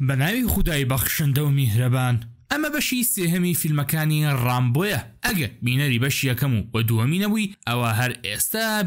بناوی خدای بەخشندە و مهربان اما بشی سهمی سێهەمی فیلمەکانی رامبویا اگه بینەری بشی یکمو و بە دووەمی نەبووی ئەوە هەر ئێستا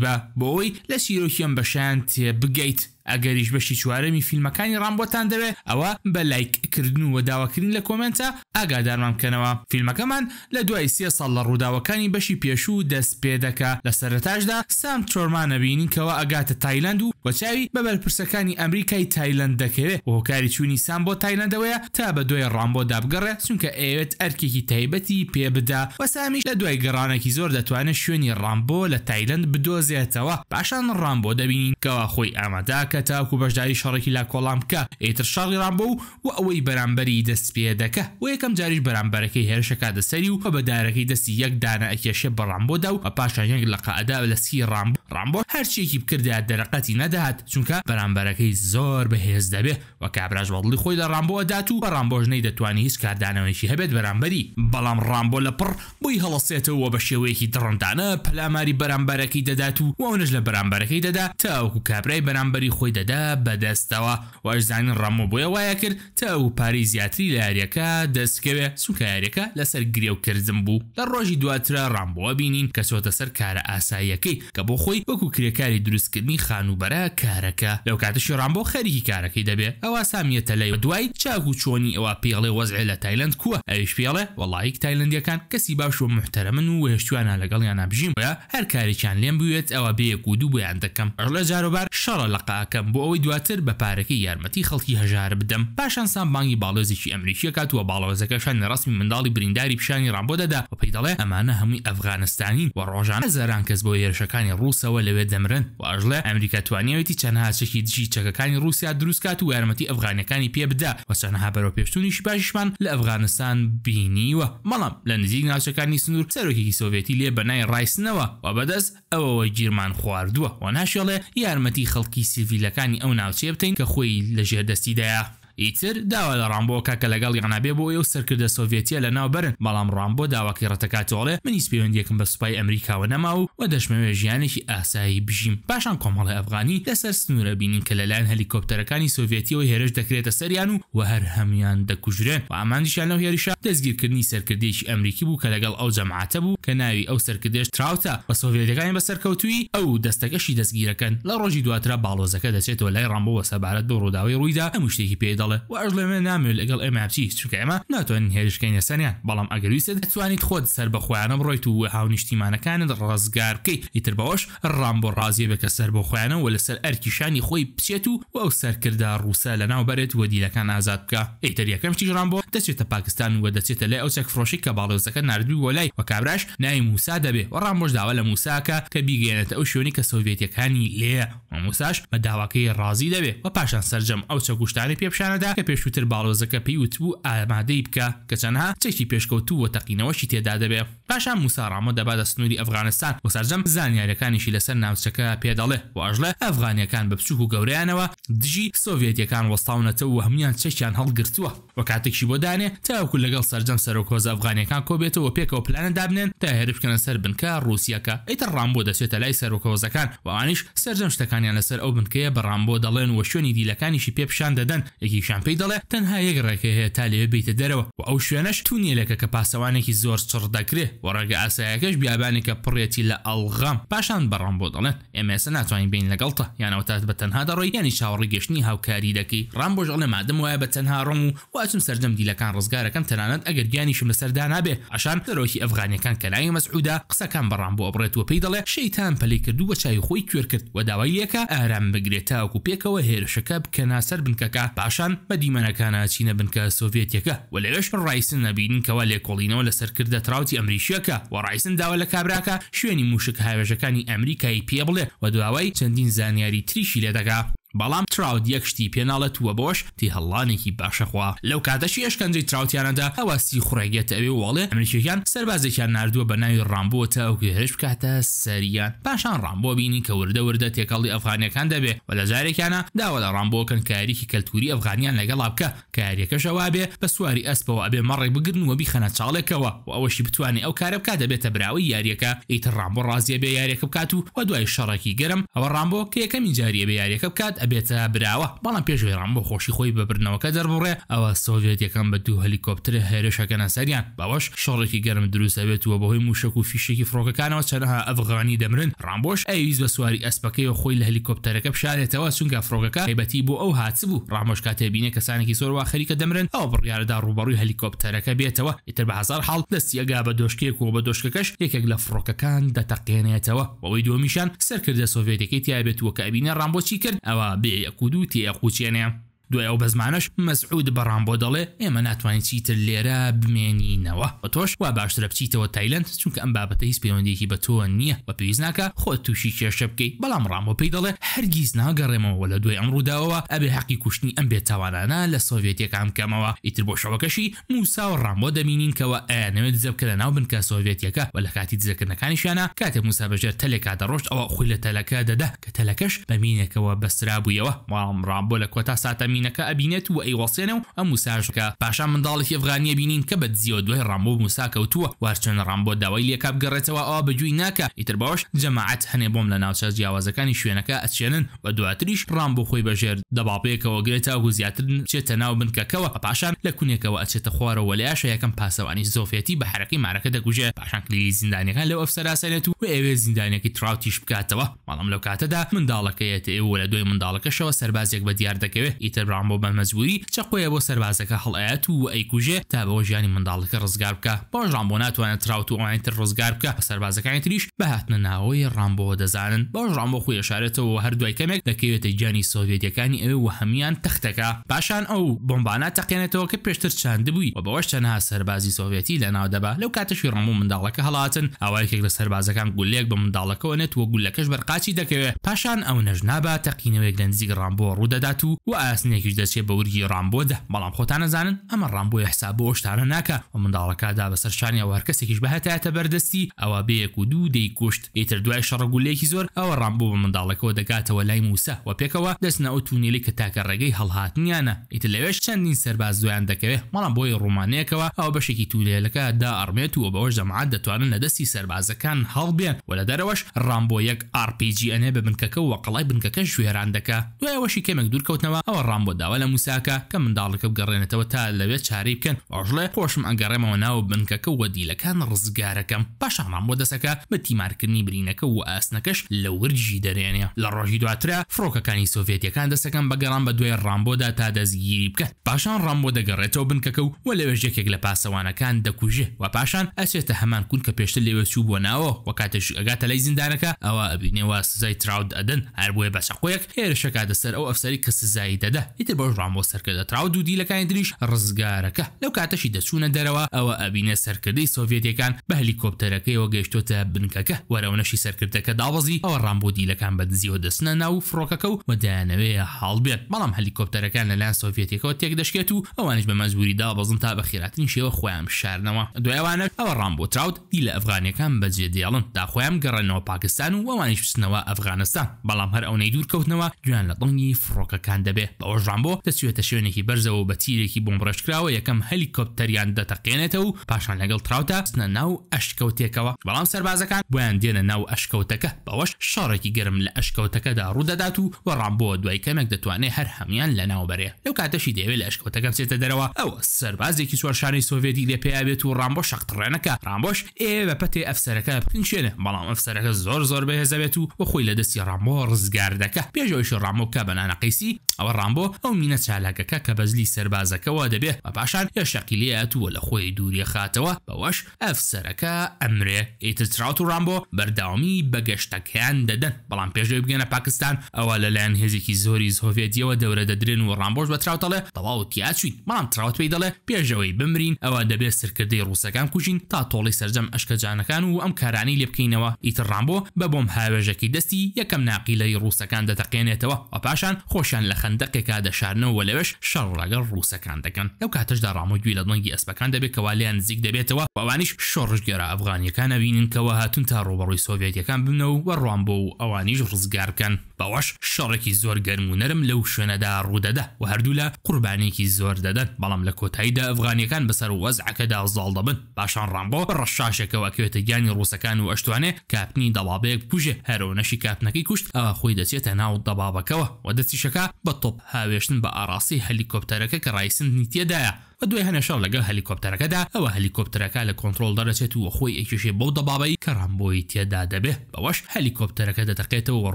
با بە لسی لە شیرۆکیان بەشیان تێ بگەیت ئەگەریش بەشی چوارەمی فیلمەکانی ڕامبۆتان دەوێت ئەوە بە لایککردن و وەداوەکردن لە کۆمنتە ئاگادارمان بکەنەوە فیلمەکەمان لە دوای سێ ساڵ لە ڕووداوەکانی بەشی پێشوو دەست پێ دەکا لە سەرتاشدا سام تۆرمانەبینین کەەوە ئەگاتە تایلند و وەچاوی بە بەرپرسەکانی ئەمریکای تایلند دەکەوێت هۆکاری چوونی سام بۆ تایلندەوەیە تا بە دوای ڕامبۆ دابگەڕێ چونکە ئەوێت ئەرکێکی تایبەتی پێ بدا وەسامیش لە دوای گەڕانێکی زۆر دەتوانێت شوێنی ڕامبۆ لە تایلند بدۆزێتەوە پاشان ڕامبۆ دەبینین کەەوە خۆی ئاماداکە کە تاکو بەشداری شەڕێکی لا کۆڵام بکە ئیتر شەڕی ڕامبە و و ئەوەی بەرامبەری دەست پێ دەکە و یەکەم جاریش بەرامبەرەکەی هێرشەکە دەسەری و بە بەدارەکەی دەستی یەک دانا ئەکێشێ بەڕامبۆدا و پاشان یەک لە قعدا لە سی ڕام ڕامبۆ هەرچیەکی بکردات دەرەقەتی نەدەهات چونکە بەرامبەرەکەی زۆر بەهێز دەبێ و کابراژ وڵی خۆی لە ڕامبۆ دات و بە ڕامبۆژنەی دەتوانانی هیچ کاردانەوەیکی هەبێت بەرامبەری بەڵام ڕامبۆ لە پڕ بۆی هەڵەسێتەوە بە شێوەیەکی دڕندانە پەلاماری بەرامبەرەکەی دەدات و وەونش لە بەرامبەرەکەی دەدا تاوکو کابرای بەرامبەری خۆی خۆی دەدا بەدەستەوە وەژزانین ڕەمو بۆیە وایە کرد تا ئەو پاری زیاتری لە یاریەکە دەستکەوێ سوکارەکە لەسەر گرێوکردم بوو لە ڕۆژی دواترە ڕامبووە بینین کە چۆتە سەر کارە ئاساییەکەی کە بۆ خۆی وەکو کرێکاری دروستکردنی خانوبەرە کارەکە لەو کاتەشی ڕامبۆ خەریکی کارەکەی دەبێت ئەوە سامیەتە لەی دوای چاکو چۆنی ئەوە پێڵێ وەزعێ لە تایلند کووە ئەوش پێڵێ وڵایک تایلندیەکان کەسی باش و محتەرەمن و هێشتوانە لەگەڵیان نبژیم بە هەر کارێکیان لێم بوێت ئەوە بەیەک و دوو بۆیان دەکەم ڕ لە جاروبار شەڕە لە قاکەم بۆ ئەوەی دواتر بە پارەکەی یارمەتی خەڵکی هەژار بدەم پاشانسان بانگی باڵۆزێکی ئەمریکیە کاتوە باڵەوەزەکەشان ڕستمی منداڵی برینداری پیشانی ڕامبۆ دەدا و پێی دەڵێ ئەمانە هەمووی ئەفغانستانین و ڕۆژانە زەران کەس بۆ هێرشەکانی ڕووسەوە لەوێ دەمرن و ئەژڵێ ئەمریکا توانیەوەتی چەندهاچێکی دژی چەکەکانی رووسیا دروستکات و یارمەتی ئەفغانەکانی پێ بدا و چەندها بەرەو پێشتونیشی باشیشمان لە ئەفغانستان بینیوە مەڵام لە نزیک ناوچەکانی سنوور سەرۆکێکی سۆڤێتی لێ بەنای ڕایسنەوە و بەدەست ئەوەوە گیرمان خواردووە و ناشێڵێ یارمەتی خە خەڵکی سیڤیلەکانی ئەو ناوچێ بتین کە خۆی لەژێر دەستیدایە ئیتر داوا لە ڕامبۆکە کە لەگەڵ یانابێ بۆ ئێو سەرکردە سۆڤێتە لە ناوبرن بەڵام ڕامبۆ داواکی ڕەتەکاتۆڵێ منیس پەیوەندیەکەم بە سوپای ئەمریکاوە نەما و و دەشمەوێ ژیانێکی ئاسایی بژیم پاشان کۆمەڵی ئەفغانی لەسەر سنوورە بینین کە لەلایەن هەلیکۆپتەرەکانی سۆڤێتیەوە هێرش دەکرێتە سەریان و و هەر هەمیان دەکوژرێن و ئامانیشان لەو هێریشا دەستگیرکردنی سەرکردێکی ئەمریکی بوو کە لەگەڵ ئەو جەمعاتە بوو کە ناوی ئەو سەرکردێش تراوتە بە سۆڤێتەکانی بەسەرکەوتوی ئەو دەستەکەشی دەستگیرەکەن لە ڕۆژی دواترە باڵۆزەکە دەچێتەوە لای ڕامبەوە سەبارەت بۆ ڕووداوی ڕوویدا ئەموشتێکی پێدا دەڵێ و ئەژ لەێ نامێت لەگەڵ ئێمە بچی چونکە ئێمە ناتوانین هێرشکەین سەریان بەڵام ئەگەویستە دەتوانیت خۆت سەر بەخۆیانە بڕیت و هاونیشتیمانەکانت ڕزگار بکەیت ئیتر بەەوەش ڕام بۆ ڕازیە بکە سەر بەخۆیانە و لەسەر ئەرکیشانی خۆی بچێت و ئەو سەرکردا ڕووسە لە ناو بەرێت وە دیلەکان ئازاد بکە ئیتر یەکەم چیژران بۆ دەچێتە پاکستان و دەچێتە لای ئەو چەک فرۆشی کە باڵێوزەکە نردوی وە لای و کابراش نای موسا دەبێ و ڕامۆش داوا لە موساکە کە بیگەێنێتە ئەو شوێنی کە سوڤێتەکانی لێ موساش بە داواکەی ڕازی دەبێ و پاشان سرجەم ئەو چەگوشتانی پێپشانە کاتەدا کە پێشووتر باڵۆزەکە پێیوتبوو ئامادەی بکە کە چەنها چێکی پێشکەوتوو و تەقینەوەشی تێدا دەبێت پاشان موساڕامە دەبادە سنووری ئەفغانستان و سەررجەم زانیارەکانیشی لەسەر ناوچەکە پێداڵێ و ئەژلە ئەفغانیەکان بە بچوک و گەوریانەوە دژی سۆڤێتیەکان وەستاونەتەوە و هەمویان چەکیان هەڵگرتووە و کاتێکشی بۆ دانێ تاوکو لەگەڵ سەررجەم سەرۆکۆز ئەفغانیەکان کۆبێتەوە پێکەوە پلانە دابنێن تا هێرفکەنە سەر بنکە ڕوسیەکە ئیتە ڕامبۆ دەچێتە لای سەرۆکۆزەکان و ئانیش سەررجەم شتەکانیان لەسەر ئەو بنکەیە بە ڕامبۆ دەڵێن و شوێنی دیلەکانیشی پێپشان دەدەن یەکی شتێکی شامپی دەڵێ تەنها یەک ڕێکە هەیە تا لێ بیتە دەرەوە و ئەو شوێنەش تونیلەکە کە پاسەوانێکی زۆر چڕ دەکرێت و ڕێگە ئاسایەکەش بیابانێکە پڕێتی لە ئەڵغام پاشان بەڕام بۆ دەڵێن ئمسە ناتوانین بین لەگەڵتە یانەوە تات بە تەنها دەڕۆی ینی چاوەڕی گەشتنی هاوکاری دەکەی ڕامبۆژ لە مادەم وایە بە تەنها ڕۆم و واچم سەررجەم دیلەکان ڕزگارەکەم تەنانەت ئەگەر گیانیشم لەسەردا نابێ ئەشان دەرۆکی ئەفغانەکان کەلای مەسعودا قسەکان بەڕام بۆ ئەبرێتوە پێی دەڵێ شەیتان پلی کردو بە چای خۆی کوێر کرد و داوای لەکە ئارام بگرێت تاوکو پێکەوە هێرشەکە بکەنا سەر بنکەکە پاشان بەڵام بە دیمەنەکانە چینە بنکە سۆڤێتەکە و لەوێش ڕایسن نبینین کەوا لێکۆڵینەوە لە سەرکردە تراوتی ئەمریشیەکە و ڕایسن داوا لە کابراکە شوێنی موشک هاوێژەکانی ئەمریکای پێ بڵێ و دواوای چەندین زانیاری تریشی لێدەگا بەڵام تراود یەکشتی پێناڵەتوە بۆش تی هەڵانێکی باشەخوا لەو کاتەشی ئەشکەنجی تراوتیانەدا ئەوەسی خوڕێگێت ئەوێ وڵێ ئەمریکیەکان سەربازێکیان نردووە بە ناوی ڕامبۆتە ئەو هێش بکاتە سەریان پاشان ڕامبۆ بینی کە وردە وردە تێکەڵی ئەفغانیەکان دەبێ و لە جارێکانە داوە لە ڕامبۆکن کاریکی کەلتوری ئەفغانیان لەگەڵا بکە کاریەکەشەوا بێ بە سواری ئەسپەوە ئەبێ مەڕێک بگرن وە بیخەنە چاڵێکەوە و ئەوەشی بتوانێت ئەو کارە بکات دەبێتە براوی یاریەکە ئیتر ڕامبۆ ڕازیە بێ یاریەکە بکات و وە دوای شەڕێکی گەرم ئەوە ڕامبۆ کە یەکەمی جاریە بە یاریەکە بکات ئەبێتە براوە بەڵام پێشێران بۆ خۆشی خۆی بەبرنەوەکە دەربڕێ ئەوە سۆڤێت یەکەم بە دوو هەلیکۆپتر هێرشەکەە سەریان باوەش شەڕێکی گەرم دروستەبێتوە بەهۆی موشک و فیشێکی فڕۆکەکانەوە چەنەها ئەفغانی دەمرن ڕامبۆش ئەویز بە سواری ئەسپەکەی و خۆی لە هەلیکۆپتەرەکە بشارێتەوە چونکە فرۆگەکە هیبەتی بۆ ئەو هاچ بوو ڕامۆش کاتێبینە کەسانێکی زۆروا خەریکە دەمرن ئەو بڕیاردا ڕوبڕووی هەلیکۆپتەرەکە بێتەوە ئیتر بە هزار حڵ دەستی ئەگا بە دۆشکێک و بە دۆشکەکەش یەکێک لە فڕۆکەکان دەتەقێنێتەوە بەوەی دومیشان سەرکردە سۆڤێتەکەی تیابێت وەکە ئەبینە ڕامبۆچی کرد ئەوە بيعقودو تيأقوچينه دوای ئەو بە زمانش مەسعود بەڕام بۆ دەڵێ ئێمە ناتوانین چیتر لێرە بمێنینەوە بە تۆش وا باشترە بچیتەوە تایلند چونکە ئەم بابەتە هیچ پەیوەندێکی بە تۆ نییە بە پێویست ناکە خۆت تووشی کێشە بکەیت بەڵام ڕامۆ پێی دەڵێ هەرگیز ناگەڕێمەوە لە دوای ئەمڕووداوەوە ئەبێ حەقی کوشتنی ئەم بێت تاوانانە لە سۆڤێتەکان بکەمەوە ئیتر بۆ شەوەکەشی موسا و ڕامۆ دەمینین کەەوە ئەیانەوێت زەبکە لە ناو بنکە سۆڤێتەکە بە لە کاتی دزەکردنەکانیشانە کاتێ موسا بەژێر تەلێکا دەڕۆشت ئەوە خۆی لە تەلەکە دەدا کە تەلەکەش بەمینێکەوە بەسرا بوویەوە ماڵم ڕامبۆ لە کۆتا ساتەمی ئەمینەکە ئەبینێت و ئەیوەسێنە و ئەم موساژەکە پاشا منداڵێکی ئەفغانیە بینین کە بە دزیۆ دوێ ڕامبۆ موساکەوتووە وارچۆن ڕامبۆ داوای لێکاب گەڕێتەوە ئەوە بەجووی ناکە ئیتر باش جەماعەت هەنێ بۆم لە ناوچە جیاوازەکانی شوێنەکە ئەچێنن بە دواتریش ڕام بۆ خۆی بەژێر دەباپەیەکەوە گرێتە و زیاترن چێتە ناو بنکەکەەوە پاشان لە کونێکەوە ئەچێتە خوارەوە لەیاش یەکەم پاسەوانی زۆفێتی بە حرەکەی مارەکە دەگوژێ پاشان کلیلی زیندانەکان لەو ئەفسەراسەێت و ئێوێ زیندانێکی تراوتیش بکاتەوە مەڵام لەو کاتەدا منداڵەکەیەت ئێوە لە دوی منداڵەکەشەوە سەربازێک بە دیار دەکەوێت ئیتر هێبران بۆ بەمەزبووی چەقۆیە بۆ سەربازەکە هەڵەت و ئەیکوژێ تا بەەوە ژیانی منداڵەکە ڕزگار بکە پاش ڕامبۆ ناتوانێت تراوت و ئاینتر ڕزگار بکە سەربازەکانی تریش بەهاتنە ناوەی ڕامبۆەوە دەزانن باش ڕامبۆ خۆی شارێتەوە هەردوای کەمێک دەکەوێتە جانی سۆڤێتەکانی ئەوێ و هەمان تەختەکە پاشان ئەو بمبانە تەقێنێتەوە کە پێشتر چاند بووی و بەەوەش چەنها سەربازی سۆڤێتی لە ناودەبا لەو کاتەشی ڕمو منداڵەکە هەڵاتن ئەوایکێک لە سەربازەکان گولێک بە منداڵەکەەوە نێت وە گولەکەش بەرقاچی دەکەوێت پاشان ئەو نەژنابا تەقینەوەێک لە نزیک ڕامبۆ ڕوودەدات و و ئاسنێک ژیانێکیش دەچێت بە ورگی ڕامبۆدا بەڵام خۆتان نەزانن ئەمە ڕامبۆی حساب بۆ شتانە ناکە و منداڵەکەدا بە سەرشانی وارکەسێکیش بەهتایە بەردەستی ئەوە بەیەک و دوو دەی کوشت ئیتر دوای شەڕگولێکی زۆر ئەوە ڕامبۆ بە منداڵەکەەوە دەگاتەوە لای موسە و پێکەوە دەستنەوە تونێلی کە تاکە ڕێگەی هەڵهاتنیانە ئیتر لەوێش چەندین سەرباز دویان دەکەوێت مەڵام بۆی ڕوومانەیەکەوە ئەو بەشێکی تونێلەکە دا ئەڕمێت و بەەوە جەمعات دەتوانن لە دەستی سەربازەکان هەڵبێن و لە دەرەوەش ڕامبۆ یەک RPG ئەنێ بە بنکەکە و وەقڵای بنکەکە شوێران دەکە دوایەوەشی کەمێک دوورکەوتنەوە ئەوە ڕامبۆ بۆ داوا لە موساکە کە منداڵەکە بگەڕێنێتەوە تا لەوێ چاری بکەن ئۆژڵێ خۆشم ئەگەڕێمەوە ناو بنکەکە و وەدیلەکان ڕزگارەکەم پاشانام بۆ دەسەکە بە تیمارکردنی برینەکە و ئاسنەکەش لە ورجی دەرێنێ لە ڕۆژی دواترا فڕۆکەکانی سۆڤێتەکان دەسەکەم بەگەڕان بە دوێ ڕامبۆدا تا دەستگیری بکە پاشان ڕامبۆ دەگەڕێتەوە بنکەکە و وە لەوێژێکێک لە پاسەوانەکان دەکوژێ و پاشان ئەسێتە هەمان کون کە پێشتر لێوە چوو بۆ ناوە و کاتێش ئەگاتە لای زیندانەکە ئەوە ئەبینێەوە سزای تراود ئەدەن هەر بۆیە بەچەقۆیەک هێرشەکە دەسەر ئەو ئەفسەری کە سزایی دەدە ئیتر بۆش ڕامۆ سەرکردەراوە دوو دیلەکانی دریش ڕزگارەکە لەو کاتەشی دەچوونە دەرەوە ئەوە ئەبینە سەرکردەی سۆڤێتەکان بە هلیکۆپتەرەکەیەوە گەیشتۆتە بنکەکە وەرەونەشی سەرکردەکە دابزی ئەوە ڕامبۆ دیلەکان بە دزیەوە دەستنە ناو فڕۆکەکە و وەدایانەوەی هەڵبێت بەڵام هلیکۆپتەرەکان لەلاەن سۆڤێتەکەەوە تێک دەشکێت و ئەوانش بە مەزبووری دابزن تا بە خیراتنی شێوە خۆیان شارنەوە دوایوانە ئەوە ڕامبۆ تراوت دی لە ئەفغانەکان بەجێ دێڵن داخۆیان گەڕێنەوە پاکستان و ئەوانیش بستنەوە ئەفغانستان بەڵام هەر ئەوەی دوورکەوتنەوە گویان لە دڵنی فڕۆکەکان دەبێت بەەوەش ڕژامبۆ دەسوێتە شوێنێکی بەرزەوە بە تیرێکی بۆمڕشکراوە یەکەم هەلیکۆپتەریان دەتەقێنێتەوە و پاشان لەگەڵ تراوتە سنە ناو ئەشکەوتێکەوە بەڵام سەربازەکان بۆیان دێنە ناو ئەشکەوتەکە بەوەش شارێکی گەرم لە ئەشکەوتەکەدا ڕوودەدات و و ڕامبۆ دوای کەمێک دەتوانێت هەر هەمان لە ناوبەرێ لەو کاتەشی دەوێت لە ئەشکەوتەکەم سێتە دەرەوە ئەو سەربازێکی سوارشانی سۆڤێتی لێ پێیاوێت و ڕامبۆ شەقتڕێنەکە ڕامبۆش ئێ بە پەتێ ئەفسەرەکە پنجێنە بەڵام ئەفسەرەکە زۆر زۆر بەهێزەبێت و وەخۆی لە دەستی ڕامۆ ڕزگاردەکە پێشەوەیش ڕامۆکە بەنانەقیسی ئەوە ڕامبۆ ئەو مینە چالاکەکە کە بەزلی سربازەکەەوە دەبێت بە پاشان یا شەقیلیاتوە لە خۆی دووری خاتەوە بەوەش ئەفسەرەکە ئەمرێ ئیتراوت و ڕامبۆ بەرداوامی بەگەشتەکەیان دەدەن بەڵام پێشوی بگەنە پاکستان ئەوە لەلایەن هێزێکی زۆری سۆڤێتیەوە دەورە دەدرێن و ڕامبۆش بە تراوتەڵێ تەواو تیاچوین بەڵام تراوت پێی دەڵێ پێشەوەی بمرین ئەوە دەبێت سرکردەی ڕووسەکان کوژین تا تۆڵی سرجەم ئەشکەجانەکان و ئەم کارانی لێ بکەینەوە ئیتر ڕامبۆ بە بۆم هاوێژەکی دەستی یەکەم ناقیلەی ڕووسەکان دەتەقێنێتەوە ئەپاشان خۆشیان لە خە خندەقێکا دەشارنەوە لەوێش شەڕ ڕگەڵ ڕووسەکان دەکەن ئەو کاتەشدا ڕامۆگوی لە دڵنگی ئەسپەکان دەبێتەوە لیان نزیک دەبێتەوە ئەوانیش شۆڕژگەرە ئەفغانیەکان نبیننکەوە هاتون تا ڕۆبڕی سۆڤێتەکان بنەوە وە ڕوان بۆ و ئەوانیش ڕزگارکەن بەوەش شەڕێکی زۆر گەرم و نەرم لەو شوێنەدا ڕوودەدا و هەردوو لە قوربانێکی زۆر دەدەن بەڵام لە کۆتاییدا ئەفغانیەکان بەسەر وەزعەکەدا زاڵ دەبن پاشان ڕامبۆ ڕەشاشەکەەوە کوێتە گیانی ڕووسەکان و ئەشتوانێ کاپنی دەڵابەیەک پوژێ هەرۆ نەشی کاپنەکەی کوشت ئەوە خۆی دەچێتە ناو دەبابەکەەوە و دەستیشەکە بە تۆپ هاوێشتن بە ئاراسی هەلیکۆپتەرەکە کە ڕایسن نیتیەدایە بە دوای هەنێشار لەگەڵ هەلیکۆپتەرەکەدا ئەوە هەلیکۆپتەرەکە لە کۆنتترۆل دەرەچێت و خۆی ئەکیشێ بەو دەبابەی کە ڕامبۆی تێدا دەبێ بەوەش هەلیکۆپتەرەکە دەتەقێتەوە وە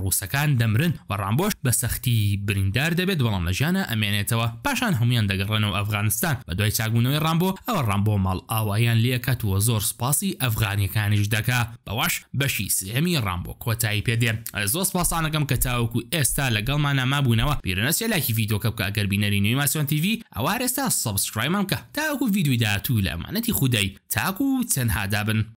ڕووسەکان دەمرن و ڕامبۆش بە سەختی بریندار دەبێت بەڵام لە ژیانە ئەمێنێتەوە پاشان هەمویان دەگەڕێنەوە ئەفغانستان بە دوای چاگونەوەی ڕامبۆ ئەوە ڕامبۆ ماڵ ئاوایان لەکات وە زۆر سپاسی ئەفغانیەکانیش دەکا بەوەش بەشی سێمی ڕامبۆ کۆتایی پێدێن زۆر سپاسانەکەم کە تاوەکو ئێستا لەگەڵمانە مابوونەوە پیرەنەسیێلاکی ڤیدۆکە بکە ئەگەر بینەری نوێماسیۆن تیV ئەوە ئێستا سبسکرایب تمام کە تاکو ویددیوی داهاتوو لە ئەمانەتی خودای تاکو دابن